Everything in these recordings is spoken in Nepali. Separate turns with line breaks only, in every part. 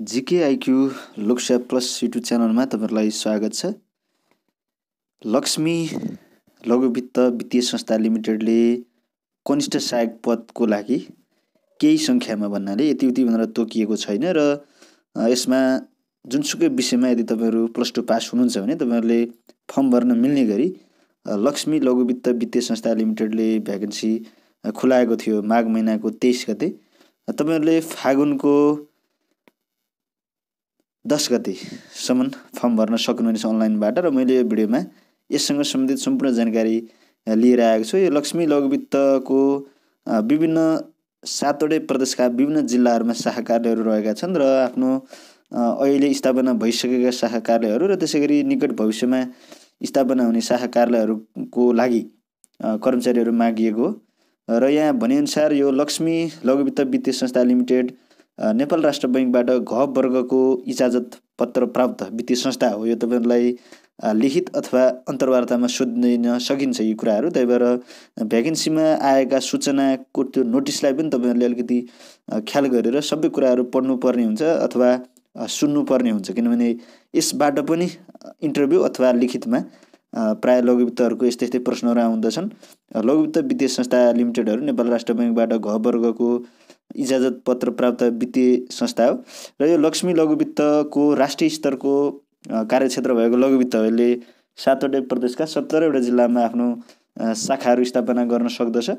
जिकेआइक्यू लोकसेवा प्लस युट्युब च्यानलमा तपाईँहरूलाई स्वागत छ लक्ष्मी लघुवित्त वित्तीय संस्था लिमिटेडले कनिष्ठ सहायक पदको लागि केही सङ्ख्यामा भन्नाले यति उति भनेर तोकिएको छैन र यसमा जुनसुकै विषयमा यदि तपाईँहरू प्लस टू पास हुनुहुन्छ भने तपाईँहरूले फर्म भर्न मिल्ने गरी लक्ष्मी लघुवित्त वित्तीय संस्था लिमिटेडले भ्याकेन्सी खुलाएको थियो माघ महिनाको तेइस गते तपाईँहरूले फागुनको दस गतिसम्म फर्म भर्न सक्नुहुनेछ अनलाइनबाट र मैले यो भिडियोमा यससँग सम्बन्धित सम्पूर्ण जानकारी लिएर आएको छु यो लक्ष्मी लघुवित्तको विभिन्न सातवटै प्रदेशका विभिन्न जिल्लाहरूमा शाखा कार्यालयहरू रहेका छन् र आफ्नो अहिले स्थापना भइसकेका शाखा कार्यालयहरू र त्यसै गरी निकट भविष्यमा स्थापना हुने शाखा कार्यालयहरूको लागि कर्मचारीहरू मागिएको र यहाँ भनेअनुसार यो लक्ष्मी लघुवित्त वित्तीय संस्था लिमिटेड नेपाल राष्ट्र बैङ्कबाट घ वर्गको इजाजत पत्र प्राप्त वित्तीय संस्था हो यो तपाईँहरूलाई लिखित अथवा अन्तर्वार्तामा सोधिन सकिन्छ यी कुराहरू त्यही भएर भ्याकेन्सीमा आएका सूचनाको त्यो नोटिसलाई पनि तपाईँहरूले अलिकति ख्याल गरेर सबै कुराहरू पढ्नुपर्ने हुन्छ अथवा सुन्नुपर्ने हुन्छ किनभने यसबाट पनि इन्टरभ्यू अथवा लिखितमा प्राय लघुवित्तहरूको यस्तै यस्तै प्रश्नहरू आउँदछन् लघुवित्त वित्तीय संस्था लिमिटेडहरू नेपाल राष्ट्र ब्याङ्कबाट घ वर्गको इजाजत पत्र प्राप्त वित्तीय संस्था हो र यो लक्ष्मी लघुवित्तको राष्ट्रिय स्तरको कार्यक्षेत्र भएको लघुवित्तहरूले सातवटै प्रदेशका सत्तरवटा जिल्लामा आफ्नो शाखाहरू स्थापना गर्न सक्दछ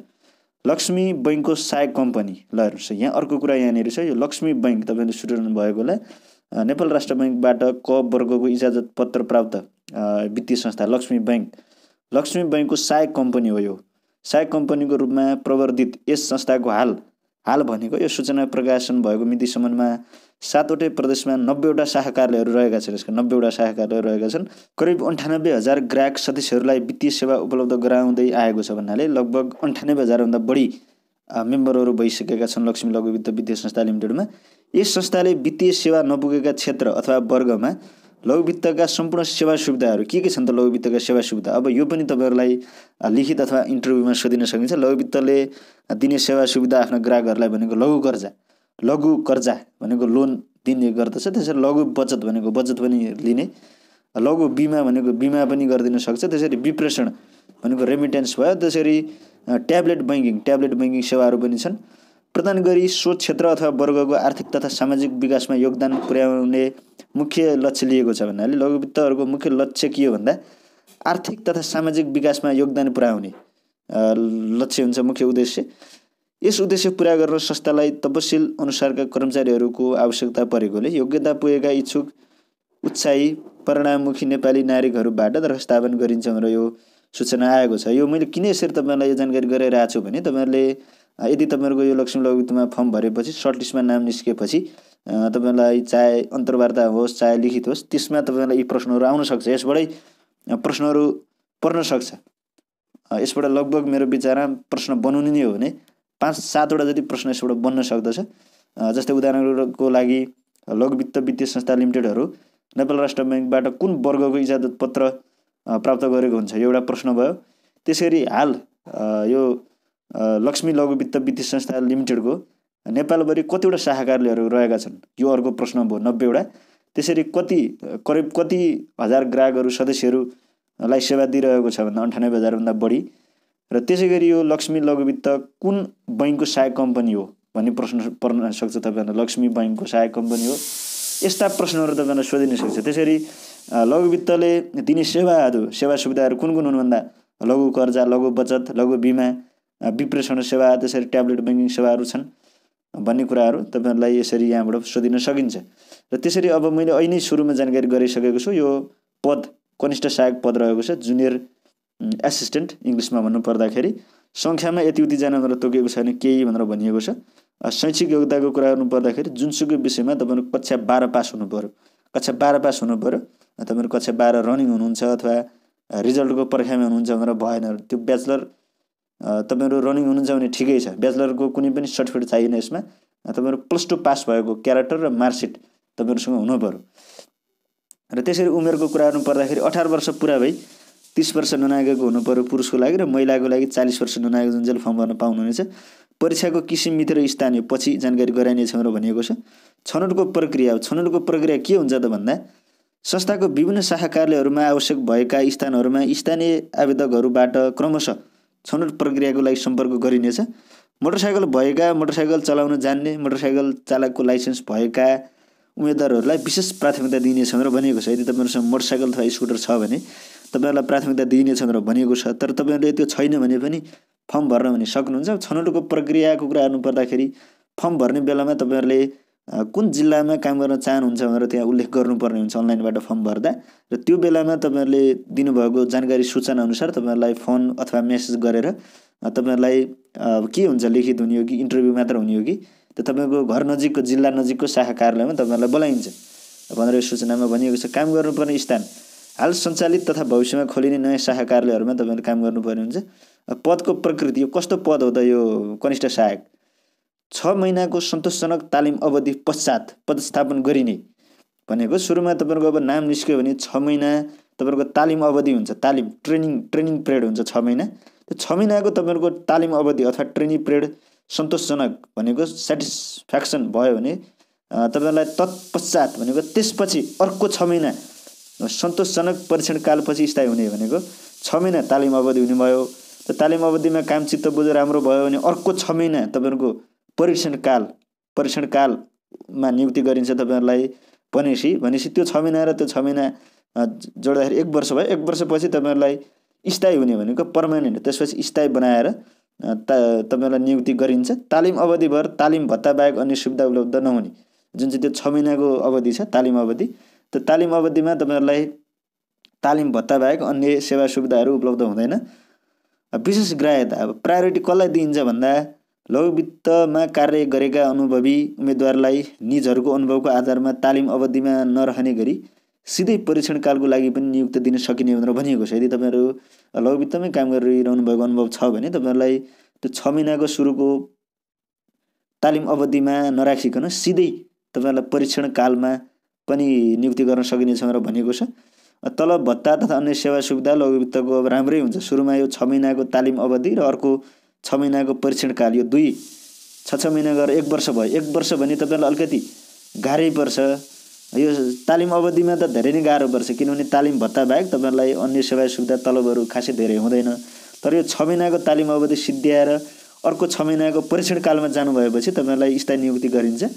लक्ष्मी बैङ्कको सहायक कम्पनी ल हेर्नुहोस् यहाँ अर्को कुरा यहाँनिर छ यो लक्ष्मी बैङ्क तपाईँले सुरु भएको होला नेपाल राष्ट्र बैङ्कबाट क वर्गको इजाजत पत्र प्राप्त वित्तीय संस्था लक्ष्मी बैङ्क लक्ष्मी बैङ्कको सहायक कम्पनी हो यो सहायक कम्पनीको रूपमा प्रवर्धित यस संस्थाको हाल हाल भनेको यो सूचना प्रकाशन भएको मितिसम्ममा सातवटै प्रदेशमा नब्बेवटा शाखा कार्यालयहरू रहेका छन् यसका नब्बेवटा शाखा कार्यालय रहेका छन् करिब अन्ठानब्बे हजार ग्राहक सदस्यहरूलाई वित्तीय सेवा उपलब्ध गराउँदै आएको छ भन्नाले लगभग अन्ठानब्बे हजारभन्दा बढी मेम्बरहरू भइसकेका छन् लक्ष्मी लघु वित्त वित्तीय संस्था लिमिटेडमा यस संस्थाले वित्तीय सेवा नपुगेका क्षेत्र अथवा वर्गमा लघुवित्तका सम्पूर्ण सेवा सुविधाहरू के के छन् त लघुवित्तका सेवा सुविधा अब यो पनि तपाईँहरूलाई लिखित अथवा इन्टरभ्यूमा सोधिन सकिन्छ लघुवित्तले दिने सेवा सुविधा आफ्ना ग्राहकहरूलाई भनेको लघु कर्जा लघु कर्जा भनेको लोन दिने गर्दछ त्यसरी लघु बचत भनेको बचत पनि लिने लघु बिमा भनेको बिमा पनि गरिदिन सक्छ त्यसरी विप्रेषण भनेको रेमिटेन्स भयो त्यसरी ट्याब्लेट ब्याङ्किङ ट्याब्लेट ब्याङ्किङ सेवाहरू पनि छन् प्रदान गरी सो क्षेत्र अथवा वर्गको आर्थिक तथा सामाजिक विकासमा योगदान पुर्याउने मुख्य लक्ष्य लिएको छ भन्नाले लघुवित्तहरूको मुख्य लक्ष्य के हो भन्दा आर्थिक तथा सामाजिक विकासमा योगदान पुर्याउने लक्ष्य हुन्छ मुख्य उद्देश्य यस उद्देश्य पुरा गर्न संस्थालाई तपसिल अनुसारका कर्मचारीहरूको आवश्यकता परेकोले योग्यता पुगेका इच्छुक उत्साही परिणाममुखी नेपाली नागरिकहरूबाट स्थापन गरिन्छ भनेर यो सूचना आएको छ यो मैले किन यसरी तपाईँलाई यो जानकारी गराइरहेको छु भने तपाईँहरूले यदि तपाईँहरूको यो लक्ष्मी लघुवित्तमा फर्म भरेपछि सर्ट लिस्टमा नाम निस्किएपछि तपाईँलाई चाहे अन्तर्वार्ता होस् चाहे लिखित होस् त्यसमा तपाईँलाई यी प्रश्नहरू सक्छ यसबाटै प्रश्नहरू पर्न सक्छ यसबाट लगभग मेरो विचारमा प्रश्न बनाउनु नै हो भने पाँच सातवटा जति प्रश्न यसबाट बन्न सक्दछ जस्तै उदाहरणको लागि लघुवित्त वित्तीय संस्था लिमिटेडहरू नेपाल राष्ट्र ब्याङ्कबाट कुन वर्गको इजाजत पत्र प्राप्त गरेको हुन्छ एउटा प्रश्न भयो त्यसरी हाल यो लक्ष्मी लघु वित्त वित्तीय संस्था लिमिटेडको नेपालभरि कतिवटा शाखा कार्यालयहरू रहेका छन् यो अर्को प्रश्न भयो नब्बेवटा त्यसरी कति करिब कति हजार ग्राहकहरू सदस्यहरूलाई सेवा दिइरहेको छ भन्दा अन्ठानब्बे हजारभन्दा बढी र त्यसै गरी यो लक्ष्मी लघु वित्त कुन बैङ्कको सहायक कम्पनी हो भन्ने प्रश्न पर्न सक्छ तपाईँहरूलाई लक्ष्मी बैङ्कको सहायक कम्पनी हो यस्ता प्रश्नहरू तपाईँलाई सोधिन सक्छ त्यसरी लघु वित्तले दिने सेवाहरू सेवा सुविधाहरू कुन कुन हुनुभन्दा लघु कर्जा लघु बचत लघु बिमा विप्रेषण सेवा त्यसरी ट्याब्लेट ब्याङ्किङ सेवाहरू छन् भन्ने कुराहरू तपाईँहरूलाई यसरी यहाँबाट सोधिन सकिन्छ र त्यसरी अब मैले अहिले सुरुमा जानकारी गराइसकेको छु यो पद कनिष्ठ सहायक पद रहेको छ जुनियर एसिस्टेन्ट इङ्ग्लिसमा पर्दाखेरि सङ्ख्यामा यति उतिजना भनेर तोकेको छैन केही भनेर भनिएको छ शैक्षिक योग्यताको कुरा गर्नु पर्दाखेरि जुनसुकै विषयमा तपाईँहरू कक्षा बाह्र पास हुनु पऱ्यो कक्षा बाह्र पास हुनु पऱ्यो तपाईँहरू कक्षा बाह्र रनिङ हुनुहुन्छ अथवा रिजल्टको पर्खाइमा हुनुहुन्छ भनेर भएन त्यो ब्याचलर तपाईँहरू रनिङ हुनुहुन्छ भने ठिकै छ ब्याचलरको कुनै पनि सर्टिफिकेट चाहिएन यसमा तपाईँहरू प्लस टू पास भएको क्यारेक्टर र मार्कसिट तपाईँहरूसँग हुनु पऱ्यो र त्यसरी उमेरको गर्नु पर्दाखेरि अठार वर्ष पुरा भई तिस वर्ष ननागेको हुनु पऱ्यो पुरुषको लागि र महिलाको लागि चालिस वर्ष ननागेको जुन चाहिँ फर्म गर्न पाउनुहुनेछ परीक्षाको किसिम मिति स्थानीय पछि जानकारी गराइनेछ भनेर भनिएको छ छनौटको प्रक्रिया छनौटको प्रक्रिया के हुन्छ त भन्दा संस्थाको विभिन्न शाखा कार्यालयहरूमा आवश्यक भएका स्थानहरूमा स्थानीय आवेदकहरूबाट क्रमशः छनौट प्रक्रियाको लागि सम्पर्क गरिनेछ मोटरसाइकल भएका मोटरसाइकल चलाउन जान्ने मोटरसाइकल चालकको लाइसेन्स भएका उम्मेदवारहरूलाई विशेष प्राथमिकता दिइनेछ भनेर भनिएको छ यदि तपाईँहरूसँग मोटरसाइकल अथवा स्कुटर छ भने तपाईँहरूलाई प्राथमिकता दिइनेछ भनेर भनिएको छ तर तपाईँहरूले त्यो छैन भने पनि फर्म भर्न भने सक्नुहुन्छ छनौटको प्रक्रियाको कुरा पर्दाखेरि फर्म भर्ने बेलामा तपाईँहरूले कुन जिल्लामा काम गर्न चाहनुहुन्छ भनेर त्यहाँ उल्लेख गर्नुपर्ने हुन्छ अनलाइनबाट फर्म भर्दा र त्यो बेलामा तपाईँहरूले दिनुभएको जानकारी सूचना अनुसार तपाईँहरूलाई फोन अथवा मेसेज गरेर तपाईँहरूलाई के हुन्छ लिखित हुने हो कि इन्टरभ्यू मात्र हुने हो कि त तपाईँको घर नजिकको जिल्ला नजिकको शाखा कार्यालयमा तपाईँहरूलाई बोलाइन्छ भनेर यो सूचनामा भनिएको छ काम गर्नुपर्ने स्थान हाल सञ्चालित तथा भविष्यमा खोलिने नयाँ शाखा कार्यालयहरूमा तपाईँहरूले काम गर्नुपर्ने हुन्छ पदको प्रकृति यो कस्तो पद हो त यो कनिष्ठ सहायक छ महिनाको सन्तोषजनक तालिम अवधि पश्चात पदस्थापन गरिने भनेको सुरुमा तपाईँहरूको अब नाम निस्क्यो भने छ महिना तपाईँहरूको तालिम अवधि हुन्छ तालिम ट्रेनिङ ट्रेनिङ पिरियड हुन्छ छ महिना त्यो छ महिनाको तपाईँहरूको तालिम अवधि अथवा ट्रेनिङ पिरियड सन्तोषजनक भनेको सेटिस्फ्याक्सन भयो भने तपाईँहरूलाई तत्पश्चात भनेको त्यसपछि अर्को छ महिना सन्तोषजनक परीक्षण कालपछि स्थायी हुने भनेको छ महिना तालिम अवधि हुने भयो त्यो तालिम अवधिमा काम चित्त बुझ राम्रो भयो भने अर्को छ महिना तपाईँहरूको परीक्षणकाल परीक्षणकालमा नियुक्ति गरिन्छ तपाईँहरूलाई भनेपछि भनेपछि त्यो छ महिना र त्यो छ महिना जोड्दाखेरि एक वर्ष भयो एक वर्षपछि तपाईँहरूलाई स्थायी हुने भनेको पर्मानेन्ट त्यसपछि स्थायी बनाएर ता तपाईँहरूलाई नियुक्ति गरिन्छ तालिम अवधिभर तालिम भत्ता बाहेक अन्य सुविधा उपलब्ध नहुने जुन चाहिँ त्यो छ महिनाको अवधि छ तालिम अवधि त तालिम अवधिमा तपाईँहरूलाई तालिम भत्ता बाहेक अन्य सेवा सुविधाहरू उपलब्ध हुँदैन विशेष ग्राह्यता अब प्रायोरिटी कसलाई दिइन्छ भन्दा लघु वित्तमा कार्य गरेका अनुभवी उम्मेद्वारलाई निजहरूको अनुभवको आधारमा तालिम अवधिमा नरहने गरी सिधै परीक्षणकालको लागि पनि नियुक्त दिन सकिने भनेर भनिएको छ यदि तपाईँहरू लघु वित्तमै काम गरिरहनु भएको अनुभव छ भने तपाईँहरूलाई त्यो छ महिनाको सुरुको तालिम अवधिमा नराखिकन सिधै तपाईँहरूलाई परीक्षणकालमा पनि नियुक्ति गर्न सकिनेछ भनेर भनिएको छ तलब भत्ता तथा अन्य सेवा सुविधा लघुवित्तको अब राम्रै हुन्छ सुरुमा यो छ महिनाको तालिम अवधि र अर्को छ महिनाको परीक्षणकाल यो दुई छ छ महिना गरेर एक वर्ष भयो एक वर्ष भने तपाईँलाई अलिकति गाह्रै पर्छ यो तालिम अवधिमा त धेरै नै गाह्रो पर्छ किनभने तालिम भत्ता बाहेक तपाईँहरूलाई अन्य सेवा सुविधा तलबहरू खासै धेरै हुँदैन तर यो छ महिनाको तालिम अवधि सिद्ध्याएर अर्को छ महिनाको परीक्षणकालमा जानु भएपछि तपाईँहरूलाई स्थायी नियुक्ति गरिन्छ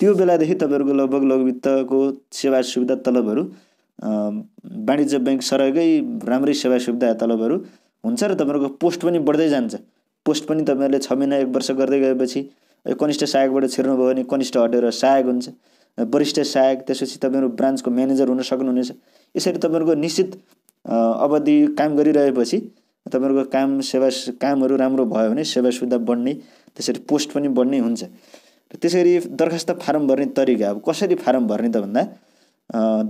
त्यो बेलादेखि तपाईँहरूको लगभग लघुवित्तको सेवा सुविधा तलबहरू वाणिज्य ब्याङ्क सरकै राम्रै सेवा सुविधा तलबहरू हुन्छ र तपाईँहरूको पोस्ट पनि बढ्दै जान्छ पोस्ट पनि तपाईँहरूले छ महिना एक वर्ष गर्दै गएपछि यो कनिष्ठ सहायकबाट छिर्नुभयो भने कनिष्ठ हटेर सहायक हुन्छ वरिष्ठ सहायक त्यसपछि तपाईँहरू ब्रान्चको म्यानेजर हुन सक्नुहुनेछ यसरी तपाईँहरूको निश्चित अवधि काम गरिरहेपछि तपाईँहरूको काम सेवा कामहरू राम्रो भयो भने सेवा सुविधा बढ्ने त्यसरी पोस्ट पनि बढ्ने हुन्छ र त्यसरी दरखास्त फारम भर्ने तरिका अब कसरी फारम भर्ने त भन्दा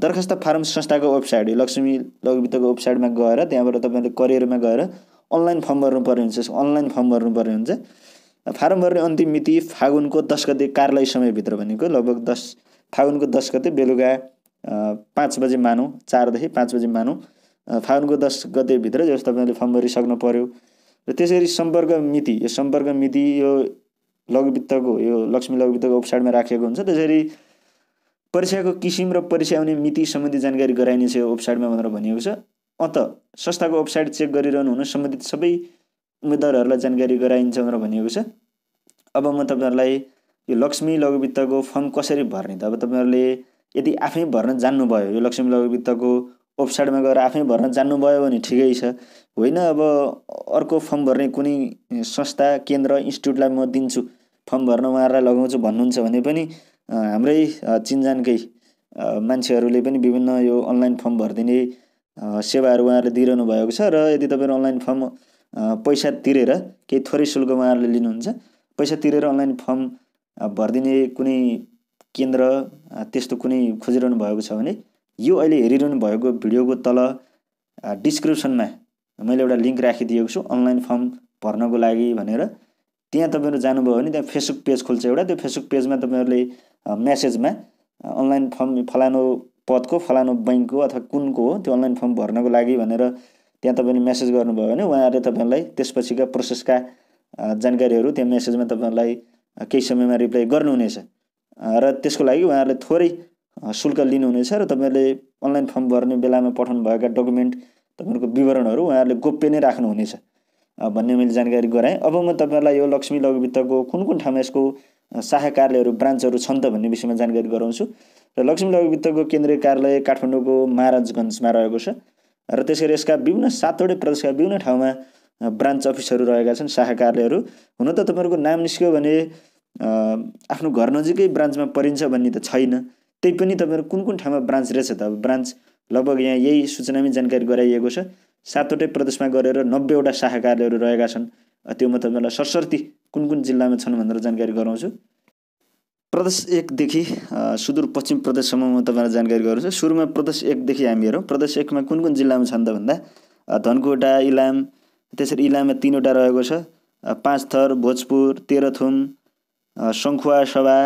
दरखास्त फारम संस्थाको वेबसाइट लक्ष्मी लघुवित्तको वेबसाइटमा गएर त्यहाँबाट तपाईँहरूले करियरमा गएर अनलाइन फर्म भर्नु पर्ने हुन्छ अनलाइन फर्म भर्नु पर्ने हुन्छ फारम भर्ने अन्तिम मिति फागुनको दस गते कार्यालय समयभित्र भनेको लगभग दस फागुनको दस गते बेलुका पाँच बजे मानौँ चारदेखि पाँच बजे मानौँ फागुनको दस गतेभित्र जस्तो तपाईँले फर्म भरिसक्नु पऱ्यो र त्यसरी सम्पर्क मिति यो सम्पर्क मिति यो लघुवित्तको यो लक्ष्मी लघुवित्तको वेबसाइटमा राखिएको हुन्छ त्यसरी परीक्षाको किसिम र परीक्षा आउने मिति सम्बन्धी जानकारी गराइनेछ यो वेबसाइटमा भनेर भनिएको छ अन्त संस्थाको वेबसाइट चेक गरिरहनु हुन सम्बन्धित सबै उम्मेदवारहरूलाई जानकारी गराइन्छ भनेर भनिएको छ अब म तपाईँहरूलाई यो लक्ष्मी लघुवित्तको फर्म कसरी भर्ने त अब तपाईँहरूले यदि आफै भर्न जान्नुभयो यो लक्ष्मी लघुवित्तको वेबसाइटमा गएर आफै भर्न जान्नुभयो भने ठिकै छ होइन अब अर्को फर्म भर्ने कुनै संस्था केन्द्र इन्स्टिट्युटलाई म दिन्छु फर्म भर्न उहाँहरूलाई लगाउँछु भन्नुहुन्छ भने पनि हाम्रै चिन्जानकै मान्छेहरूले पनि विभिन्न यो अनलाइन फर्म भरिदिने सेवाहरू उहाँहरूले दिइरहनु भएको छ र यदि तपाईँहरू अनलाइन फर्म पैसा तिरेर केही थोरै शुल्क उहाँहरूले लिनुहुन्छ पैसा तिरेर अनलाइन फर्म भरिदिने कुनै केन्द्र त्यस्तो कुनै खोजिरहनु भएको छ भने यो अहिले हेरिरहनु भएको भिडियोको तल डिस्क्रिप्सनमा मैले एउटा लिङ्क राखिदिएको छु अनलाइन फर्म भर्नको लागि भनेर त्यहाँ तपाईँहरू जानुभयो भने त्यहाँ फेसबुक पेज खोल्छ एउटा त्यो फेसबुक पेजमा तपाईँहरूले म्यासेजमा अनलाइन फर्म फलानु पदको फलानु बैङ्कको अथवा कुनको हो त्यो अनलाइन फर्म भर्नको लागि भनेर त्यहाँ तपाईँले मेसेज गर्नुभयो भने उहाँहरूले तपाईँहरूलाई त्यसपछिका प्रोसेसका जानकारीहरू त्यहाँ मेसेजमा तपाईँहरूलाई केही समयमा रिप्लाई गर्नुहुनेछ र त्यसको लागि उहाँहरूले थोरै शुल्क लिनुहुनेछ र तपाईँहरूले अनलाइन फर्म भर्ने बेलामा पठाउनुभएका डकुमेन्ट तपाईँहरूको विवरणहरू उहाँहरूले गोप्य नै राख्नुहुनेछ भन्ने मैले जानकारी गराएँ अब म तपाईँहरूलाई यो लक्ष्मी लघुवित्तको कुन कुन ठाउँमा यसको शाखा कार्यालयहरू ब्रान्चहरू छन् त भन्ने विषयमा जानकारी गराउँछु र लक्ष्मी लघु वित्तको केन्द्रीय कार्यालय काठमाडौँको महाराजगञ्जमा रहेको छ र त्यस यसका विभिन्न सातवटै प्रदेशका विभिन्न ठाउँमा ब्रान्च अफिसहरू रहेका छन् शाखा कार्यालयहरू हुन त तपाईँहरूको नाम निस्क्यो भने आफ्नो घर नजिकै ब्रान्चमा परिन्छ भन्ने त छैन त्यही पनि तपाईँहरू कुन कुन ठाउँमा ब्रान्च रहेछ त अब ब्रान्च लगभग यहाँ यही सूचनामै जानकारी गराइएको छ सातवटै प्रदेशमा गरेर नब्बेवटा शाखा कार्यालयहरू रहेका छन् त्यो म तपाईँहरूलाई सरसर्ती कुन कुन जिल्लामा छन् भनेर जानकारी गराउँछु प्रदेश एकदेखि सुदूरपश्चिम प्रदेशसम्म म तपाईँलाई जानकारी गराउँछु सुरुमा प्रदेश एकदेखि हामी हेरौँ प्रदेश एकमा कुन कुन जिल्लामा छन् त भन्दा धनकुटा इलाम त्यसरी इलाममा तिनवटा रहेको छ पाँच थर भोजपुर तेह्रथुम सङ्खुवा सभा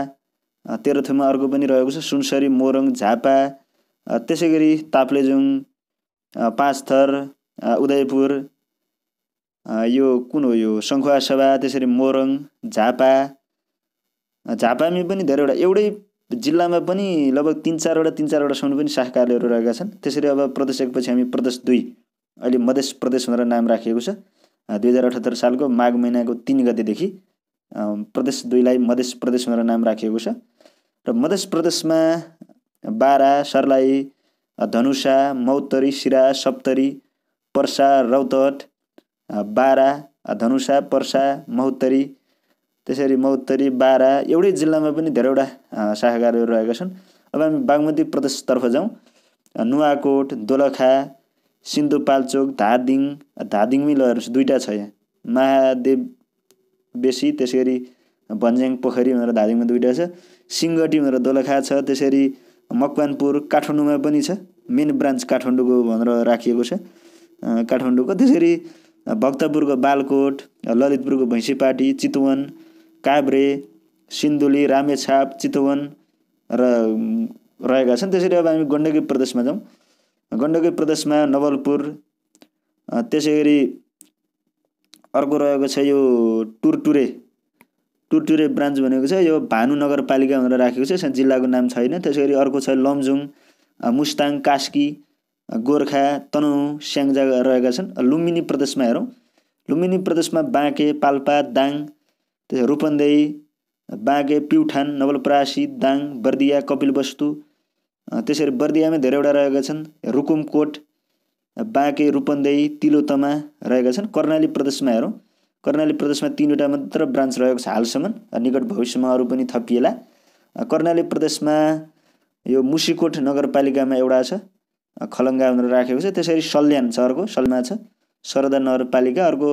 तेह्रथुममा अर्को पनि रहेको छ सुनसरी मोरङ झापा त्यसै गरी ताप्लेजुङ पाँच थर उदयपुर यो कुन हो यो सङ्खुवा सभा त्यसरी मोरङ झापा झापामी पनि धेरैवटा एउटै जिल्लामा पनि लगभग तिन चारवटा तिन चारवटासम्म पनि शाखा कार्यहरू रहेका छन् त्यसरी अब प्रदेश एकपछि हामी प्रदेश दुई अहिले मधेस प्रदेश भनेर नाम राखिएको छ दुई हजार अठहत्तर सालको माघ महिनाको तिन गतेदेखि प्रदेश दुईलाई मधेस प्रदेश भनेर नाम राखिएको छ र मधेस प्रदेशमा बारा सर्लाही धनुषा मौतरी सिरा सप्तरी पर्सा रौतहट बारा धनुषा पर्सा महोत्तरी त्यसरी महोत्तरी बारा एउटै जिल्लामा पनि धेरैवटा शाखाकारहरू रहेका छन् अब हामी बागमती प्रदेशतर्फ जाउँ नुवाकोट दोलखा सिन्धुपाल्चोक धादिङ धादिङ मिलहरू दुईवटा छ यहाँ महादेव बेसी त्यसै गरी भन्ज्याङ पोखरी भनेर धादिङमा दुइटा छ सिङ्गटी भनेर दोलखा छ त्यसरी मकवानपुर काठमाडौँमा पनि छ मेन ब्रान्च काठमाडौँको भनेर राखिएको छ काठमाडौँको त्यसरी भक्तपुरको बालकोट ललितपुरको भैँसीपाटी चितवन काभ्रे सिन्धुली रामेछाप चितवन र रहेका छन् त्यसरी अब हामी गण्डकी प्रदेशमा जाउँ गण्डकी प्रदेशमा नवलपुर त्यसै गरी अर्को रहेको छ यो टुरटुरे टुरटुरे ब्रान्च भनेको छ यो भानु नगरपालिका भनेर राखेको छ जिल्लाको नाम छैन त्यसै गरी अर्को छ लमजुङ मुस्ताङ कास्की गोर्खा तनहुँ स्याङ्जा रहेका छन् लुम्बिनी प्रदेशमा हेरौँ लुम्बिनी प्रदेशमा बाँके पाल्पा दाङ त्यसै रूपन्देही बाँके प्युठान नवलपरासी दाङ बर्दिया कपिलवस्तु त्यसरी बर्दियामै धेरैवटा रहेका छन् रुकुमकोट बाँके रूपन्देही तिलोतमा रहेका छन् कर्णाली प्रदेशमा हेरौँ कर्णाली प्रदेशमा तिनवटा मात्र ब्रान्च रहेको छ हालसम्म निकट भविष्यमा अरू पनि थपिएला कर्णाली प्रदेशमा यो मुसीकोट नगरपालिकामा एउटा छ खलङ्गा भनेर राखेको छ त्यसरी सल्यान छ अर्को सलमा छ सरदा नगरपालिका अर्को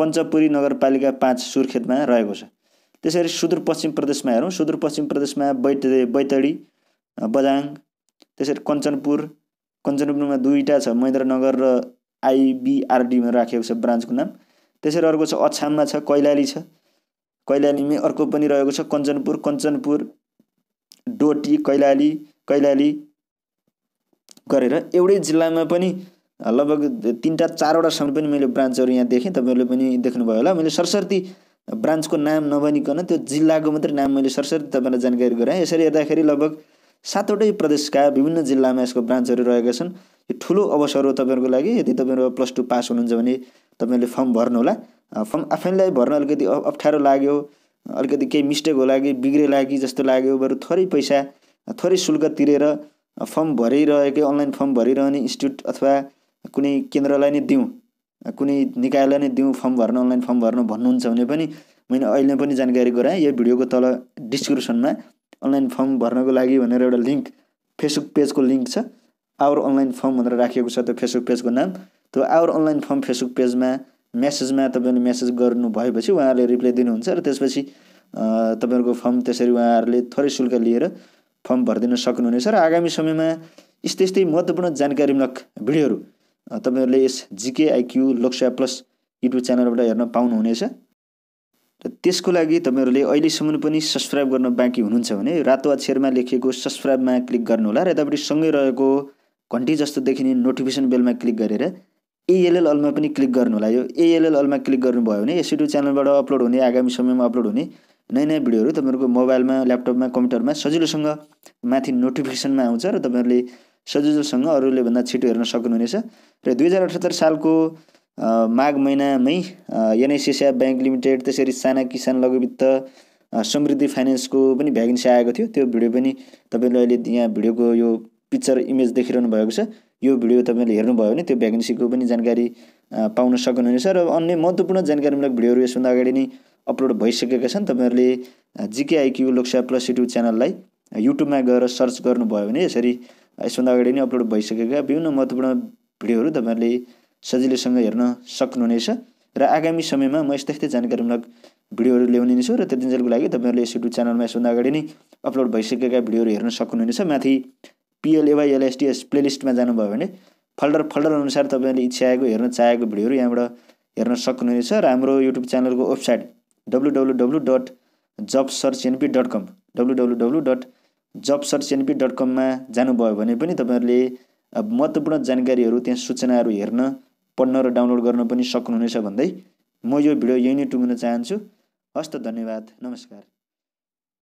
पञ्चपुरी नगरपालिका पाँच सुर्खेतमा रहेको छ त्यसरी सुदूरपश्चिम प्रदेशमा हेरौँ सुदूरपश्चिम प्रदेशमा बैत बैतडी बजाङ त्यसरी कञ्चनपुर कञ्चनपुरमा दुईवटा छ महेन्द्रनगर र आइबिआरडीमा राखेको छ ब्रान्चको नाम त्यसरी अर्को छ अछाममा छ कैलाली छ कैलालीमै अर्को पनि रहेको छ कञ्चनपुर कञ्चनपुर डोटी कैलाली कैलाली गरेर एउटै जिल्लामा पनि लगभग तिनवटा चारवटासम्म पनि मैले ब्रान्चहरू यहाँ देखेँ तपाईँहरूले पनि देख्नुभयो होला मैले सरस्वती ब्रान्चको नाम नभनिकन त्यो जिल्लाको मात्रै नाम मैले सरस्वती तपाईँलाई जानकारी गराएँ यसरी हेर्दाखेरि लगभग सातवटै प्रदेशका विभिन्न जिल्लामा यसको ब्रान्चहरू रहेका छन् यो ठुलो अवसर हो तपाईँहरूको लागि यदि तपाईँहरू प्लस टू पास हुनुहुन्छ भने तपाईँहरूले फर्म भर्नु होला फर्म आफैलाई भर्न अलिकति अप्ठ्यारो लाग्यो अलिकति केही मिस्टेक होला कि बिग्रेला कि जस्तो लाग्यो बरु थोरै पैसा थोरै शुल्क तिरेर फर्म भरिरहेकै अनलाइन फर्म भरिरहने इन्स्टिट्युट अथवा कुनै केन्द्रलाई नै दिउँ कुनै निकायलाई नै दिउँ फर्म भर्न अनलाइन फर्म भर्न भन्नुहुन्छ भने पनि मैले अहिले पनि जानकारी गराएँ यो भिडियोको तल डिस्क्रिप्सनमा अनलाइन फर्म भर्नको लागि भनेर एउटा लिङ्क फेसबुक पेजको लिङ्क छ आवर अनलाइन फर्म भनेर राखिएको छ त्यो फेसबुक पेजको नाम त्यो आवर अनलाइन फर्म फेसबुक पेजमा मेसेजमा तपाईँले मेसेज गर्नु भएपछि उहाँहरूले रिप्लाई दिनुहुन्छ र त्यसपछि तपाईँहरूको फर्म त्यसरी उहाँहरूले थोरै शुल्क लिएर फर्म भरिदिन सक्नुहुनेछ र आगामी समयमा यस्तै यस्तै महत्त्वपूर्ण जानकारीमूलक भिडियोहरू तपाईँहरूले यस जिके आइक्यू लोकसेवा प्लस युट्युब च्यानलबाट हेर्न पाउनुहुनेछ र त्यसको लागि तपाईँहरूले अहिलेसम्म पनि सब्सक्राइब गर्न बाँकी हुनुहुन्छ भने रातो अक्षरमा लेखिएको सब्सक्राइबमा क्लिक गर्नुहोला र यतापट्टि सँगै रहेको घन्टी जस्तो देखिने नोटिफिकेसन बेलमा क्लिक गरेर एएलएल अलमा पनि क्लिक गर्नुहोला यो एएलएल अलमा क्लिक गर्नुभयो भने यस युट्युब च्यानलबाट अपलोड हुने आगामी समयमा अपलोड हुने नयाँ नयाँ भिडियोहरू तपाईँहरूको मोबाइलमा ल्यापटपमा कम्प्युटरमा सजिलोसँग माथि नोटिफिकेसनमा आउँछ र तपाईँहरूले सजिलोसँग अरूले भन्दा छिटो हेर्न सक्नुहुनेछ र दुई हजार अठहत्तर सालको माघ महिनामै एनआइसिसिया ब्याङ्क लिमिटेड त्यसरी साना किसान लघुवित्त समृद्धि फाइनेन्सको पनि भ्याकेन्सी आएको थियो त्यो भिडियो पनि तपाईँहरूले अहिले यहाँ भिडियोको यो पिक्चर इमेज देखिरहनु भएको छ यो भिडियो तपाईँले हेर्नुभयो भने त्यो भ्याकेन्सीको पनि जानकारी पाउन सक्नुहुनेछ र अन्य महत्त्वपूर्ण जानकारीमूलक भिडियोहरू यसभन्दा अगाडि नै अपलोड भइसकेका छन् तपाईँहरूले जिकेआइक्यू लोकसेवा प्लस युट्युब च्यानललाई युट्युबमा गएर सर्च गर्नुभयो भने यसरी यसभन्दा अगाडि नै अपलोड भइसकेका विभिन्न महत्त्वपूर्ण भिडियोहरू तपाईँहरूले सजिलैसँग हेर्न सक्नुहुनेछ र आगामी समयमा म यस्तै यस्तै जानकारीमूलक भिडियोहरू ल्याउने नै छु र त्यति लागि तपाईँहरूले यस युट्युब च्यानलमा यसभन्दा अगाडि नै अपलोड भइसकेका भिडियोहरू हेर्न सक्नुहुनेछ माथि पिएलएवाइएलएसटिएस प्लेलिस्टमा जानुभयो भने फल्डर फल्डर अनुसार तपाईँहरूले इच्छा आएको हेर्न चाहेको भिडियोहरू यहाँबाट हेर्न सक्नुहुनेछ र हाम्रो युट्युब च्यानलको website W W W dot job search NP dot com W W W dot job search NP dot कममा जानुभयो भने पनि तपाईँहरूले महत्त्वपूर्ण जानकारीहरू त्यहाँ सूचनाहरू हेर्न पढ्न र डाउनलोड गर्न पनि सक्नुहुनेछ भन्दै म यो भिडियो यहीँ नै टुङ्ग्न चाहन्छु हस्त धन्यवाद नमस्कार